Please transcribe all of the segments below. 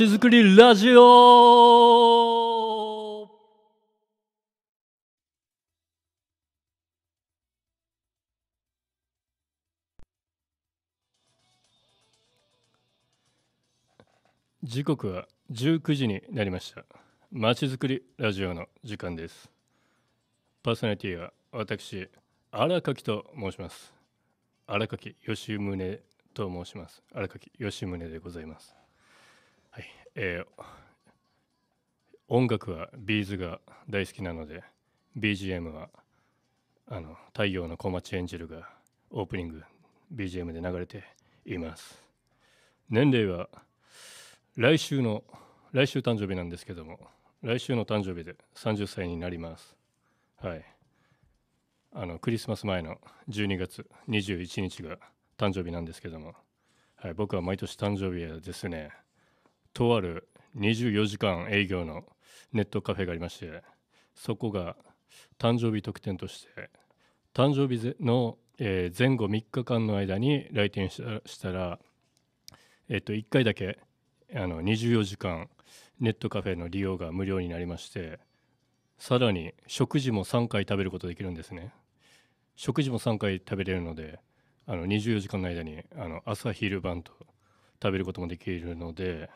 ちづくりラジオ時刻は19時になりましたまちづくりラジオの時間ですパーソナリティは私荒垣と申します荒垣吉宗と申します荒垣吉宗でございますえー、音楽はビーズが大好きなので BGM はあの太陽の小町エンジェルがオープニング BGM で流れています年齢は来週の来週誕生日なんですけども来週の誕生日で30歳になりますはいあのクリスマス前の12月21日が誕生日なんですけども、はい、僕は毎年誕生日はですねとある24時間営業のネットカフェがありましてそこが誕生日特典として誕生日の、えー、前後3日間の間に来店したら、えと、1回だけあの24時間ネットカフェの利用が無料になりましてさらに食事も3回食べることできるんですね食事も3回食べれるのであの24時間の間にあの朝昼晩と食べることもできるので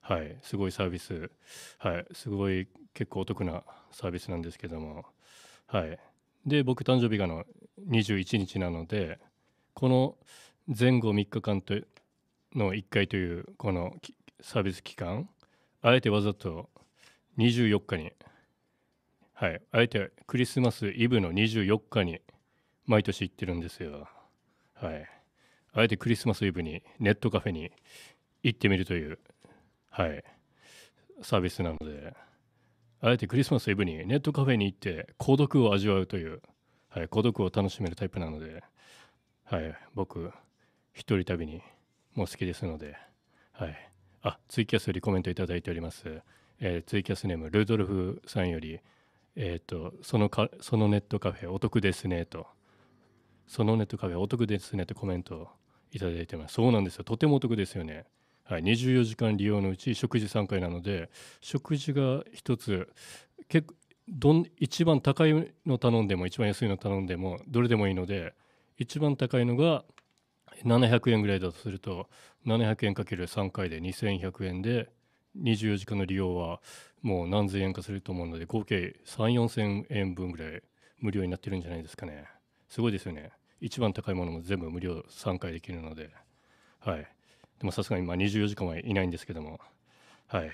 はい、すごいサービス、はい、すごい結構お得なサービスなんですけども、はい、で僕誕生日がの21日なのでこの前後3日間との1回というこのサービス期間あえてわざと24日にはいあえてクリスマスイブの24日に毎年行ってるんですよはいあえてクリスマスイブにネットカフェに行ってみるというはい、サービスなので、あえてクリスマスイブにネットカフェに行って孤独を味わうという、はい、孤独を楽しめるタイプなので、はい、僕、一人旅にも好きですので、はい、あ、ツイキャスよりコメントいただいております。えー、ツイキャスネーム、ルドルフさんより、えっ、ー、と、そのか、そのネットカフェお得ですね、と。そのネットカフェお得ですねとコメントをいただいてます。そうなんですよ。とてもお得ですよね。はい、24時間利用のうち食事3回なので食事が1つ結構どん一番高いの頼んでも一番安いの頼んでもどれでもいいので一番高いのが700円ぐらいだとすると700円かける3回で2100円で24時間の利用はもう何千円かすると思うので合計3 4千円分ぐらい無料になってるんじゃないですかねすごいですよね一番高いものも全部無料3回できるのではいでもさすがにまあ24時間はいないんですけども、はい。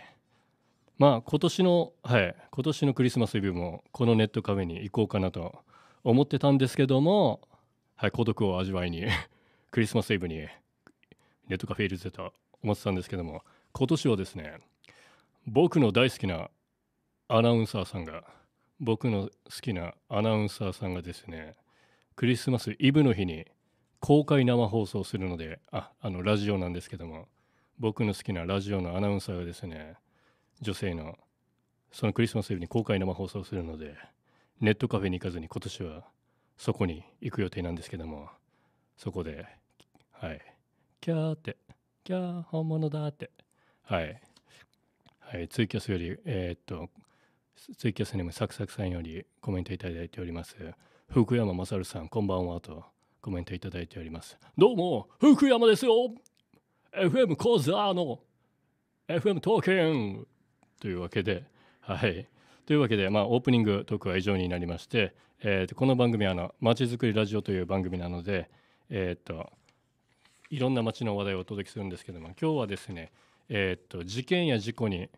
まあ今年の、はい、今年のクリスマスイブもこのネットカフェに行こうかなと思ってたんですけども、はい、孤独を味わいに クリスマスイブにネットカフェいるぜと思ってたんですけども、今年はですね、僕の大好きなアナウンサーさんが、僕の好きなアナウンサーさんがですね、クリスマスイブの日に公開生放送するのでああのラジオなんですけども僕の好きなラジオのアナウンサーがですね女性のそのクリスマスイブに公開生放送するのでネットカフェに行かずに今年はそこに行く予定なんですけどもそこではいキャーってキャー本物だってはい、はい、ツイキャスよりえー、っとツイキャスにもサクサクさんよりコメントいただいております福山雅治さんこんばんはとコメントいただいておりますどうも福山ですよ FM コザーの FM トーケンというわけではいというわけで、まあ、オープニングトークは以上になりまして、えー、この番組はあの「まちづくりラジオ」という番組なので、えー、といろんな街の話題をお届けするんですけども今日はですね、えー、と事件や事故に、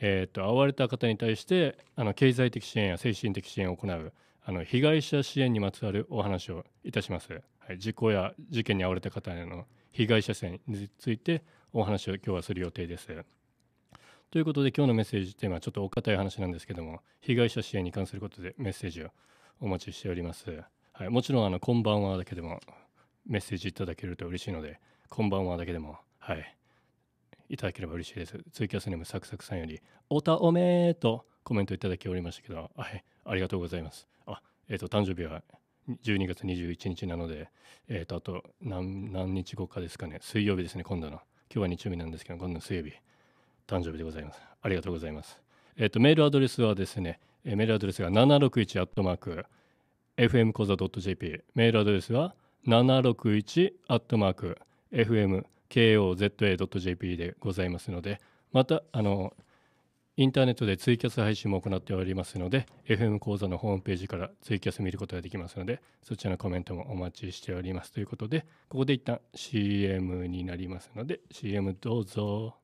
えっと遭われた方に対してあの経済的支援や精神的支援を行うあの被害者支援にまつわるお話をいたします。はい、事故や事件に遭われた方への被害者線についてお話を今日はする予定です。ということで今日のメッセージテーマはちょっとお堅い話なんですけども被害者支援に関することでメッセージをお待ちしております。はい、もちろんあの「こんばんは」だけでもメッセージいただけると嬉しいので「こんばんは」だけでもはいいただければ嬉しいです。ツイキャスネームサクサクさんより「おたおめ」とコメントいただきおりましたけど、はい、ありがとうございます。あえっ、ー、と誕生日は12月21日なので、えー、とあと何日後かですかね水曜日ですね今度の今日は日曜日なんですけど今度の水曜日誕生日でございますありがとうございますえっ、ー、とメールアドレスはですね、えメールアドレスが761アットマーク講座 .jp メールアドレスは761アットマーク FM KOZA.jp でございますのでまたあのインターネットでツイキャス配信も行っておりますので FM 講座のホームページからツイキャス見ることができますのでそちらのコメントもお待ちしておりますということでここで一旦 CM になりますので CM どうぞ。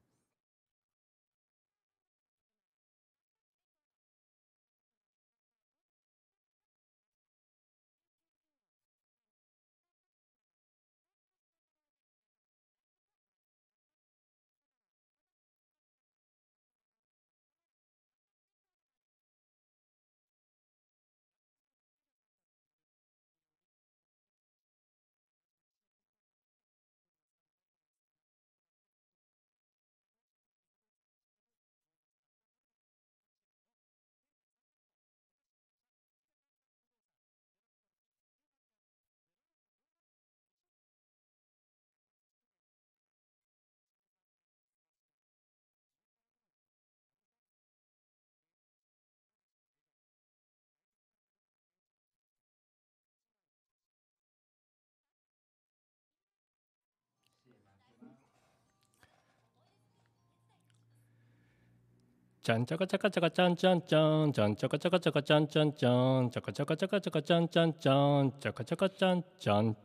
ちゃんちゃかちゃかちゃかちゃんちゃんちゃんちゃんちゃかちゃかちゃかちゃんちゃんちゃんちゃかちゃかちゃかちゃかちゃんちゃんちゃンチャかちゃかちゃんちゃん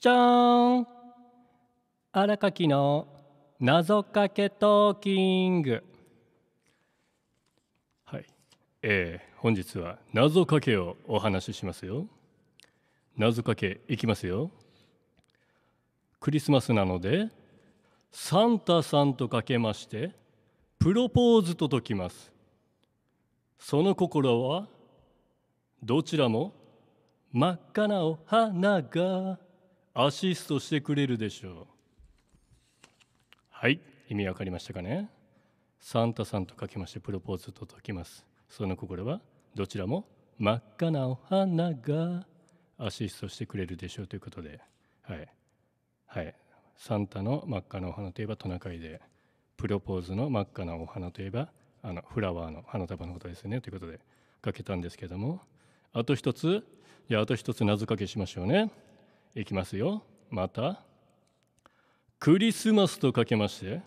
ちゃん荒垣の謎かけトーキングはいえー、本日は謎かけをお話ししますよ謎かけいきますよクリスマスなのでサンタさんとかけまして「プロポーズと解きますその心はどちらも真っ赤なお花がアシストしてくれるでしょうはい意味わかりましたかねサンタさんと書きましてプロポーズと解きますその心はどちらも真っ赤なお花がアシストしてくれるでしょうということではいはいサンタの真っ赤なお花といえばトナカイでプロポーズの真っ赤なお花といえばあのフラワーの花束のことですねということでかけたんですけどもあと一ついあと一つ謎かけしましょうねいきますよまたクリスマスとかけまして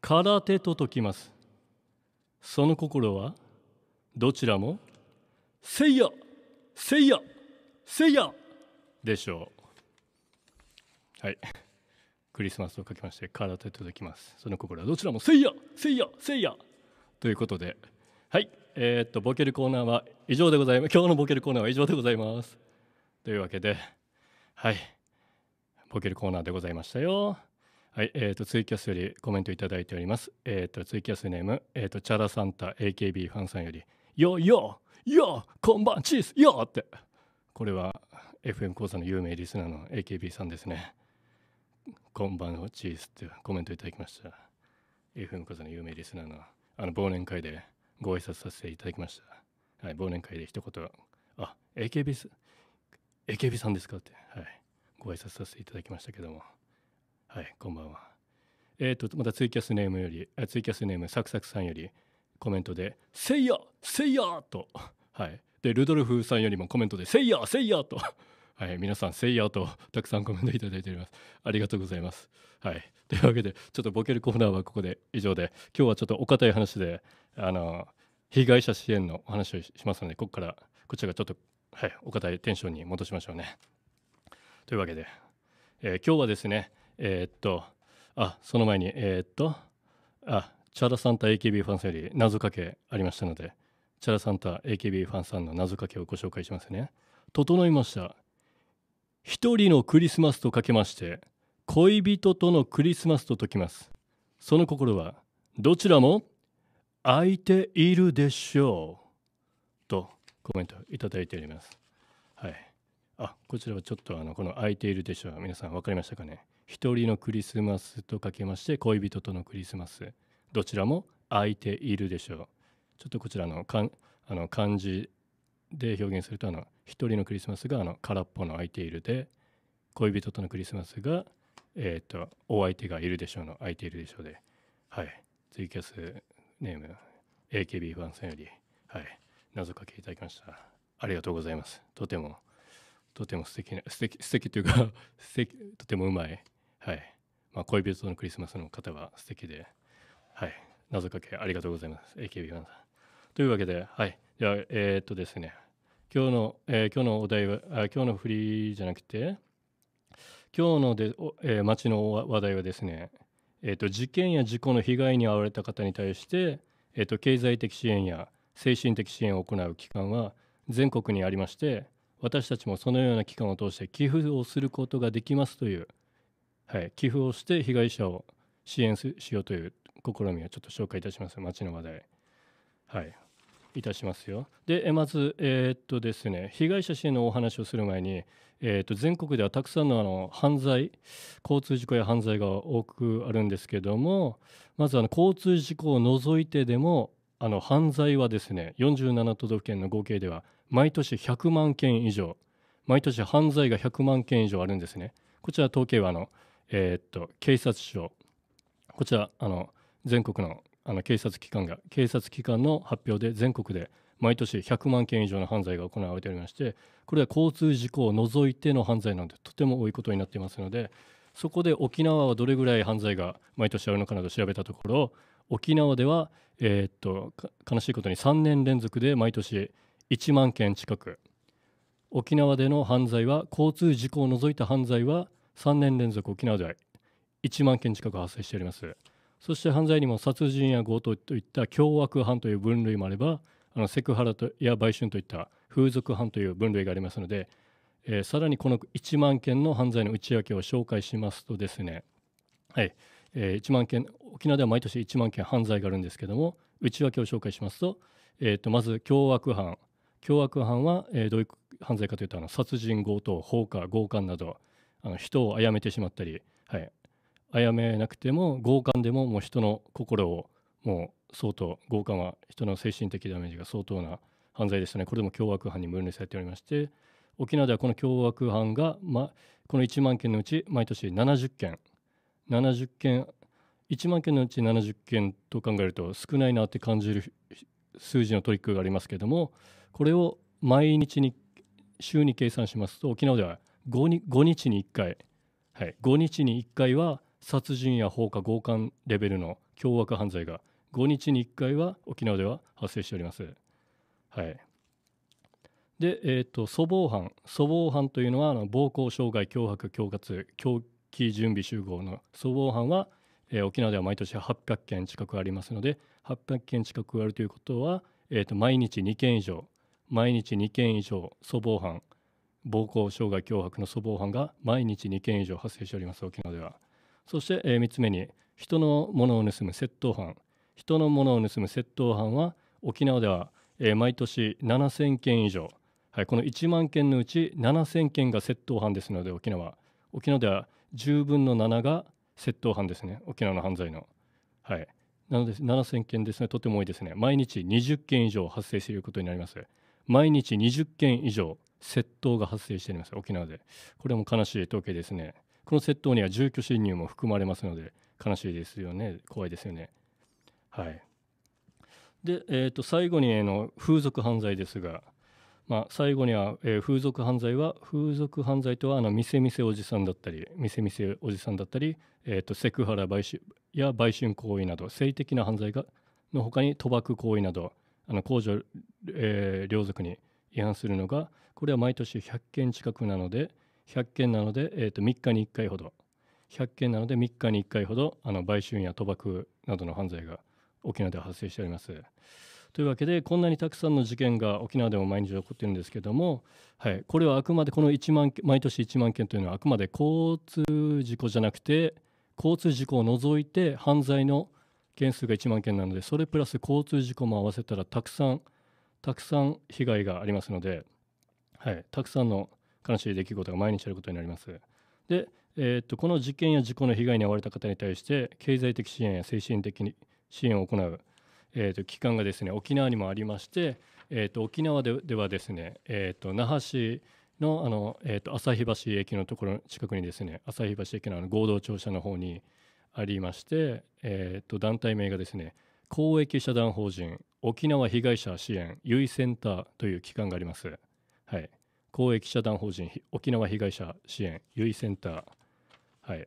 空手と解きますその心はどちらもせいやせいやせいやでしょうはいクリスマスをかけまして体と届きますその心はどちらもせいやせいやせいやということではいえー、っとボケるコーナーは以上でございます今日のボケるコーナーは以上でございますというわけではいボケるコーナーでございましたよはい、えーと、とツイキャスよりコメントいただいております。えっ、とツイキャスネーム、えっ、とチャラサンタ AKB ファンさんより「よよよこんばんチーズよ!」ってこれは FM 講座の有名リスナーの AKB さんですね。こんばんは、チーズってコメントいただきました。FM こその有名リスナーの、あの、忘年会でご挨拶させていただきました。はい、忘年会で一言、あ、AKB AKB さんですかって、はい、ご挨拶させていただきましたけども、はい、こんばんは。えっ、ー、と、またツイキャスネームより、あツイキャスネーム、サクサクさんより、コメントで、せいやせいやと、はい。で、ルドルフさんよりもコメントで、せいやせいやと、はい、皆さん「せいや」とたくさんコメントいただいておりますありがとうございますはいというわけでちょっとボケるコーナーはここで以上で今日はちょっとお堅い話であの被害者支援のお話をしますのでここからこちらがちょっとはいお堅いテンションに戻しましょうねというわけで、えー、今日はですねえー、っとあその前にえー、っとあチャラサンタ AKB ファンさんより謎かけありましたのでチャラサンタ AKB ファンさんの謎かけをご紹介しますね整いました一人のクリスマスとかけまして恋人とのクリスマスと解きますその心はどちらも空いているでしょうとコメントいただいておりますはいあこちらはちょっとあのこの空いているでしょう皆さん分かりましたかね一人のクリスマスとかけまして恋人とのクリスマスどちらも空いているでしょうちょっとこちらのかんあの漢字で表現するとあの一人のクリスマスがあの空っぽの空いているで恋人とのクリスマスがえっ、ー、とお相手がいるでしょうの空いているでしょうではいツイキャスネーム AKB ファンさんよりはい謎かけいただきましたありがとうございますとてもとても素敵な素敵素敵というか 素敵とてもうまいはいまあ恋人とのクリスマスの方は素敵ではい謎かけありがとうございます AKB ファンさんというわけではいじゃあ、えー、っとですね、今日の、えー、今日のお題は、あ今日の振りじゃなくて、今日ので、えー、町の話題はですね、えーと、事件や事故の被害に遭われた方に対して、えーと、経済的支援や精神的支援を行う機関は全国にありまして私たちもそのような機関を通して寄付をすることができますという、はい、寄付をして被害者を支援しようという試みをちょっと紹介いたします町の話題。はいいたしますよ。でまず、えー、っとですね、被害者支援のお話をする前に、えー、っと全国ではたくさんのあの犯罪交通事故や犯罪が多くあるんですけどもまずあの交通事故を除いてでもあの犯罪はですね47都道府県の合計では毎年100万件以上毎年犯罪が100万件以上あるんですね。こちら統計はあの、えー、っと警察庁こちらあの全国のあの警察機関が警察機関の発表で全国で毎年100万件以上の犯罪が行われておりましてこれは交通事故を除いての犯罪なんでとても多いことになっていますのでそこで沖縄はどれぐらい犯罪が毎年あるのかなど調べたところ沖縄では、えー、っと悲しいことに3年連続で毎年1万件近く沖縄での犯罪は交通事故を除いた犯罪は3年連続沖縄では1万件近く発生しております。そして犯罪にも殺人や強盗といった凶悪犯という分類もあればあのセクハラとや売春といった風俗犯という分類がありますので、えー、さらにこの1万件の犯罪の内訳を紹介しますとですね、はいえー、1万件沖縄では毎年1万件犯罪があるんですけども内訳を紹介しますと,、えー、とまず凶悪犯凶悪犯は、えー、どういう犯罪かというとあの殺人強盗放火強姦などあの人を殺めてしまったり、はい、あやめなくても強姦でももう人の心をもう相当強姦は人の精神的ダメージが相当な犯罪でしたねこれでも凶悪犯に分類されておりまして沖縄ではこの凶悪犯が、ま、この1万件のうち毎年70件70件1万件のうち70件と考えると少ないなって感じる数字のトリックがありますけれどもこれを毎日に週に計算しますと沖縄では 5, に5日に1回、はい、5日に1回は殺人や放火強姦レベルの凶悪犯罪が5日に1回は沖縄では発生しております。はい、で、えーと、粗暴犯粗暴犯というのはあの暴行傷害脅迫恐喝狂気準備集合の粗暴犯は、えー、沖縄では毎年800件近くありますので800件近くあるということは、えーと毎日2件以上毎日2件以上粗暴犯暴行傷害脅迫の粗暴犯が毎日2件以上発生しております沖縄では。そして、え3つ目に人のものを盗む窃盗犯人のものを盗む窃盗犯は沖縄では、え毎年7000件以上、はい、この1万件のうち7000件が窃盗犯ですので沖縄沖縄では10分の7が窃盗犯ですね沖縄の犯罪のはいなので7000件ですねとても多いですね毎日20件以上発生していることになります毎日20件以上窃盗が発生しています沖縄でこれも悲しい統計ですねこの窃盗には住居侵入も含まれますので悲しいですよね怖いですよねはいで、えー、と最後に、えの風俗犯罪ですが、まあ、最後には、えー、風俗犯罪は風俗犯罪とはあの店店おじさんだったり店店おじさんだったり、えー、とセクハラ買収や売春行為など性的な犯罪がの他に賭博行為などあの公序、えー、両族に違反するのがこれは毎年100件近くなので100件なので、えー、と3日に1回ほど100件なので3日に1回ほどあの売春や賭博などの犯罪が沖縄で発生しております。というわけでこんなにたくさんの事件が沖縄でも毎日起こっているんですけども、はい、これはあくまでこの1万毎年1万件というのはあくまで交通事故じゃなくて交通事故を除いて犯罪の件数が1万件なのでそれプラス交通事故も合わせたらたくさんたくさん被害がありますので、はい、たくさんの悲しい出来事が毎日あることになります。で、えー、っとこの事件や事故の被害に遭われた方に対して経済的支援や精神的に支援を行う、えー、っと機関がですね沖縄にもありまして、えー、っと沖縄ではですね、えっと那覇市のあの、えー、と旭橋駅のところ近くにですね旭橋駅のあの合同庁舎の方にありまして、えー、と団体名がですね公益社団法人沖縄被害者支援ゆいセンターという機関があります。はい、公益社団法人沖縄被害者支援優位センター、はい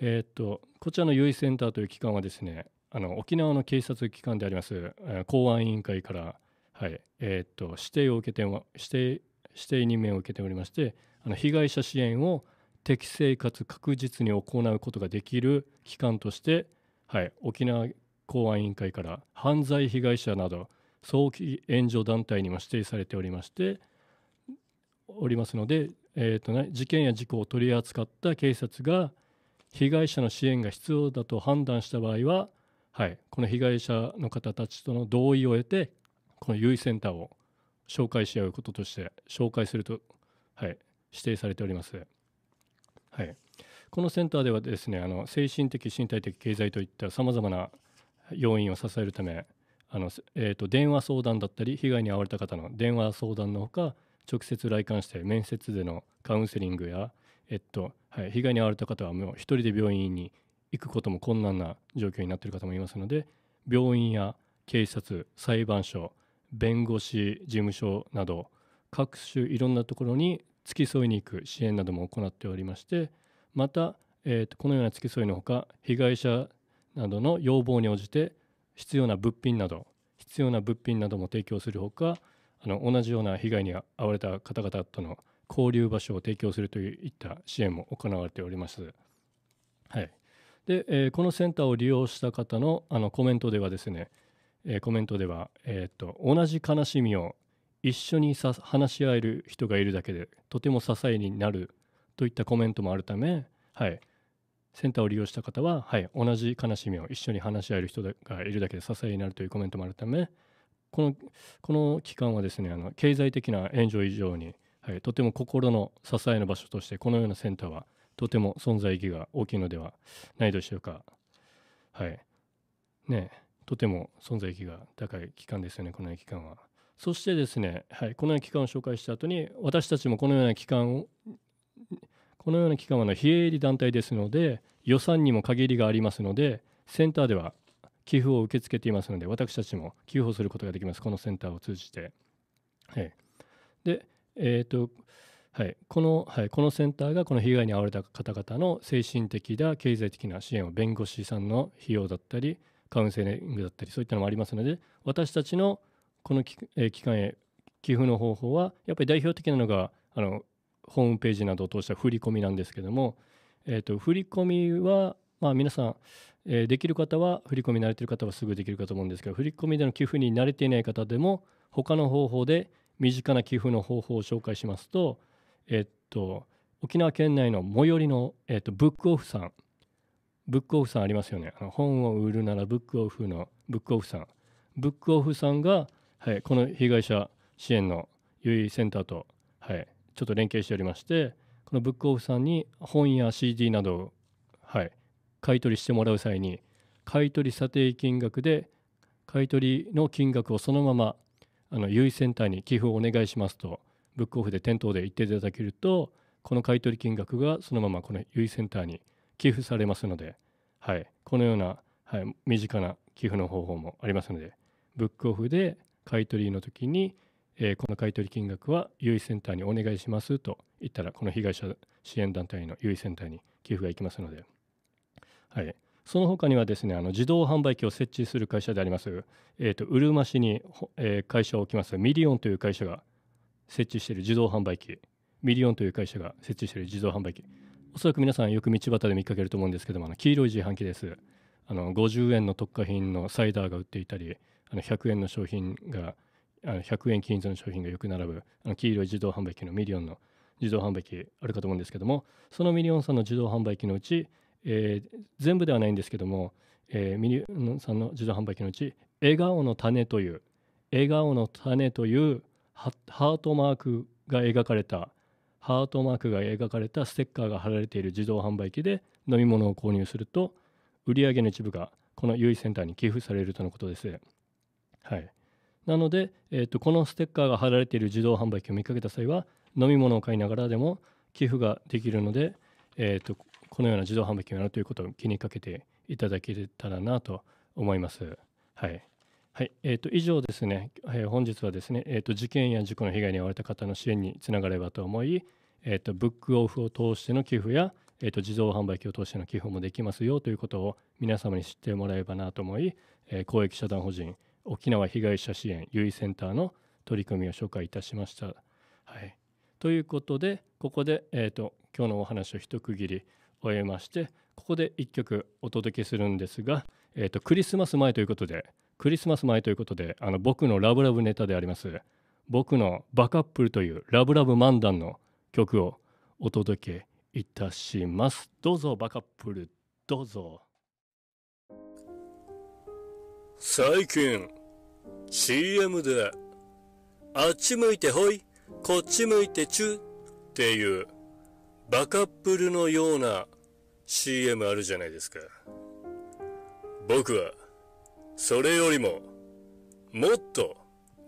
えー、っとこちらの優位センターという機関はですねあの沖縄の警察機関であります公安委員会から、はいえー、っと指定を受けて指定指定任命を受けておりましてあの被害者支援を適正かつ確実に行うことができる機関として、はい、沖縄公安委員会から犯罪被害者など早期援助団体にも指定されておりまして、おりますので、えーとね、事件や事故を取り扱った警察が被害者の支援が必要だと判断した場合は、はい、この被害者の方たちとの同意を得てこの優位センターを紹介し合うこととして紹介すると、はい、指定されております。はい、このセンターではですねあの精神的身体的経済といったさまざまな要因を支えるためあの、えーと電話相談だったり被害に遭われた方の電話相談のほか直接来館して面接でのカウンセリングや、えっとはい、被害に遭われた方はもう一人で病院に行くことも困難な状況になっている方もいますので病院や警察裁判所弁護士事務所など各種いろんなところに付き添いに行く支援なども行っておりましてまた、えーと、このような付き添いのほか被害者などの要望に応じて必要な物品など必要な物品なども提供するほかあの同じような被害に遭われた方々との交流場所を提供するといった支援も行われております。はいでえー、このセンターを利用した方のあのコメントではですね、えー、コメントでは、えーと「同じ悲しみを一緒にさ話し合える人がいるだけでとても支えになる」といったコメントもあるため、はい、センターを利用した方は、はい、同じ悲しみを一緒に話し合える人がいるだけで支えになるというコメントもあるため、このこの期間はですねあの経済的な援助以上に、はい、とても心の支えの場所としてこのようなセンターはとても存在意義が大きいのではないでしょうか。はいね、とても存在意義が高い期間ですよねこのような期間は。そしてですね、はい、このような期間を紹介した後に私たちもこのような期間をこのような期間は非営利団体ですので予算にも限りがありますのでセンターでは寄付を受け付けていますので私たちも寄付をすることができますこのセンターを通じて。はい、で、えーとはいこのはい、このセンターがこの被害に遭われた方々の精神的な経済的な支援を弁護士さんの費用だったりカウンセリングだったりそういったのもありますので私たちのこの機関へ寄付の方法はやっぱり代表的なのがあのホームページなどを通した振り込みなんですけども、えーと振り込みは、まあ、皆さんえー、できる方は振り込み慣れてる方はすぐできるかと思うんですけど振り込みでの寄付に慣れていない方でも他の方法で身近な寄付の方法を紹介しますと、えっと、沖縄県内の最寄りの、えっと、ブックオフさんブックオフさんありますよねあの本を売るならブックオフのブックオフさんブックオフさんが、はい、この被害者支援の優位センターと、はい、ちょっと連携しておりましてこのブックオフさんに本や CD などを、はい、買取してもらう際に買取査定金額で買取の金額をそのままあの優位センターに寄付をお願いしますとブックオフで店頭で言っていただけるとこの買取金額がそのままこの優位センターに寄付されますので、はい、このような、はい、身近な寄付の方法もありますのでブックオフで買取の時に、えー、この買取金額は優位センターにお願いしますと言ったらこの被害者支援団体の優位センターに寄付が行きますので。はい、その他にはですねあの自動販売機を設置する会社であります、えーと、うるま市に、えー、会社を置きますミリオンという会社が設置している自動販売機ミリオンという会社が設置している自動販売機おそらく皆さんよく道端で見かけると思うんですけどもあの黄色い自販機ですあの50円の特価品のサイダーが売っていたりあの100円の商品があの100円均一の商品がよく並ぶあの黄色い自動販売機のミリオンの自動販売機あるかと思うんですけどもそのミリオンさんの自動販売機のうちえー、全部ではないんですけども、えー、ミリオンさんの自動販売機のうち「笑顔の種」という「笑顔の種」というハートマークが描かれたハートマークが描かれたステッカーが貼られている自動販売機で飲み物を購入すると売り上げの一部がこの優位センターに寄付されるとのことです。はい、なので、えーと、このステッカーが貼られている自動販売機を見かけた際は飲み物を買いながらでも寄付ができるので、えーとこのような自動販売機をやるということを気にかけていただけたらなと思います。はい。はい、えー、と以上ですね、えー、本日はですね、えー、と事件や事故の被害に遭われた方の支援につながればと思い、えー、とブックオフを通しての寄付や、えー、と自動販売機を通しての寄付もできますよということを皆様に知ってもらえばなと思い、えー、公益社団法人沖縄被害者支援優位センターの取り組みを紹介いたしました。はい、ということでここで、えー、と今日のお話を一区切り終えましてここで1曲お届けするんですが、えー、とクリスマス前ということでクリスマス前ということであの僕のラブラブネタであります僕のバカップルというラブラブ漫談の曲をお届けいたしますどうぞバカップルどうぞ最近 CM であっち向いてほいこっち向いてちゅっていうバカップルのような CM あるじゃないですか。僕は、それよりも、もっと、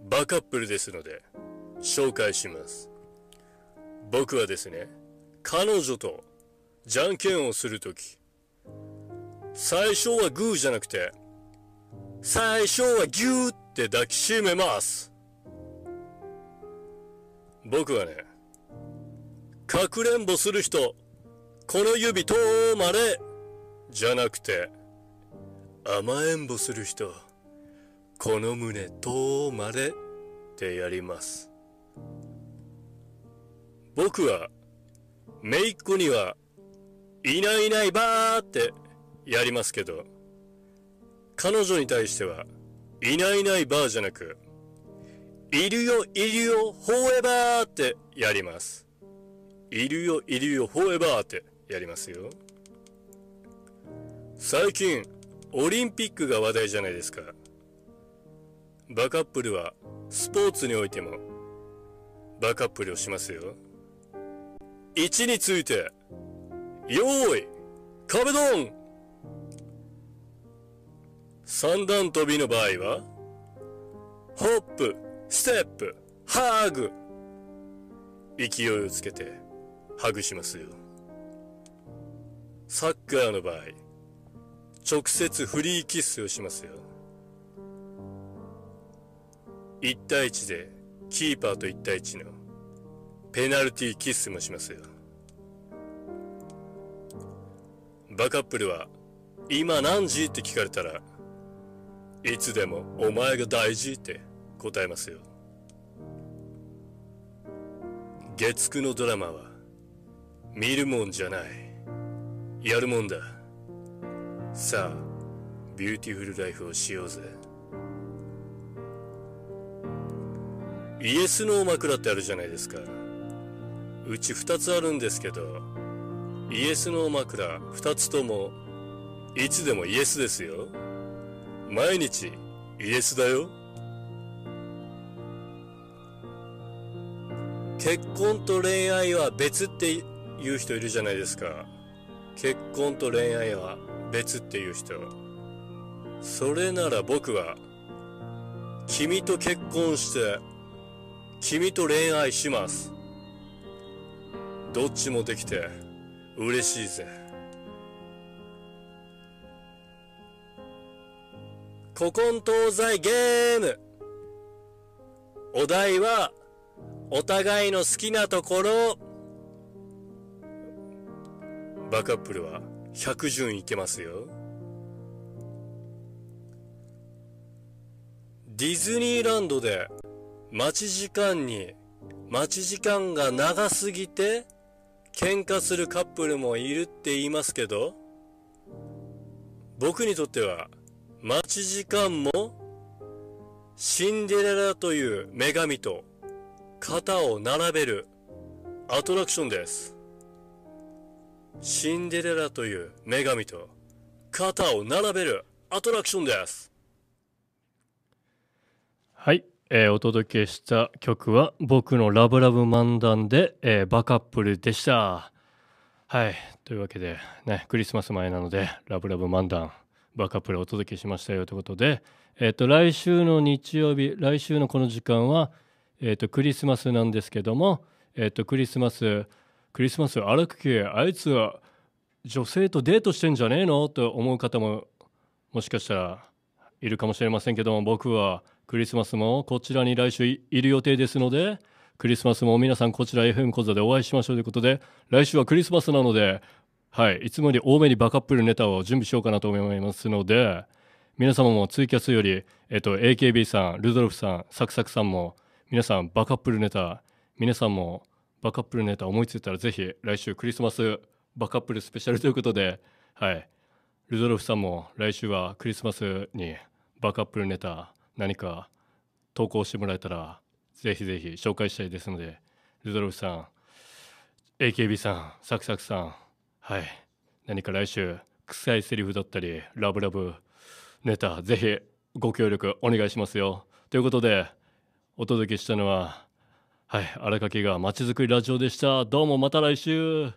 バカップルですので、紹介します。僕はですね、彼女と、じゃんけんをするとき、最初はグーじゃなくて、最初はギューって抱きしめます。僕はね、かくれんぼする人、この指とまれじゃなくて、甘えんぼする人、この胸とまれってやります。僕は、めいっ子には、いないいないばーってやりますけど、彼女に対しては、いないいないばーじゃなく、いるよ、いるよ、ほえばーってやります。いるよ、いるよ、フえばーって。やりますよ。最近、オリンピックが話題じゃないですか。バカップルは、スポーツにおいても、バカップルをしますよ。1について、用意、壁ドン三段跳びの場合は、ホップ、ステップ、ハーグ。勢いをつけて、ハグしますよ。サッカーの場合、直接フリーキッスをしますよ。1対1で、キーパーと1対1の、ペナルティーキッスもしますよ。バカップルは、今何時って聞かれたら、いつでもお前が大事って答えますよ。月9のドラマは、見るもんじゃない。やるもんださあビューティフルライフをしようぜイエスの枕ってあるじゃないですかうち二つあるんですけどイエスの枕二つともいつでもイエスですよ毎日イエスだよ結婚と恋愛は別っていう人いるじゃないですか結婚と恋愛は別っていう人それなら僕は君と結婚して君と恋愛しますどっちもできて嬉しいぜ古今東西ゲームお題はお互いの好きなところをバカップルは100順いけますよ。ディズニーランドで待ち時間に、待ち時間が長すぎて喧嘩するカップルもいるって言いますけど、僕にとっては待ち時間もシンデレラという女神と肩を並べるアトラクションです。シンデレラという女神と肩を並べるアトラクションです。はい、えー、お届けした曲は僕のラブラブ漫談で、えー、バカップルでした。はい、というわけでね、クリスマス前なのでラブラブ漫談バカップルお届けしましたよということで、えっ、ー、と来週の日曜日、来週のこの時間はえっ、ー、とクリスマスなんですけども、えっ、ー、とクリスマスクリスマス荒くけあいつは女性とデートしてんじゃねえのと思う方ももしかしたらいるかもしれませんけども僕はクリスマスもこちらに来週いる予定ですのでクリスマスも皆さんこちら FM 講座でお会いしましょうということで来週はクリスマスなのではいいつもより多めにバカップルネタを準備しようかなと思いますので皆様もツイキャスより、えっと、AKB さんルドルフさんサクサクさんも皆さんバカップルネタ皆さんもバカップルネタ思いついたらぜひ来週クリスマスバカップルスペシャルということではいルドルフさんも来週はクリスマスにバカップルネタ何か投稿してもらえたらぜひぜひ紹介したいですのでルドルフさん AKB さんサクサクさんはい何か来週臭いセリフだったりラブラブネタぜひご協力お願いしますよということでお届けしたのははい、あれがまちづくりラジオでした。どうもまた来週。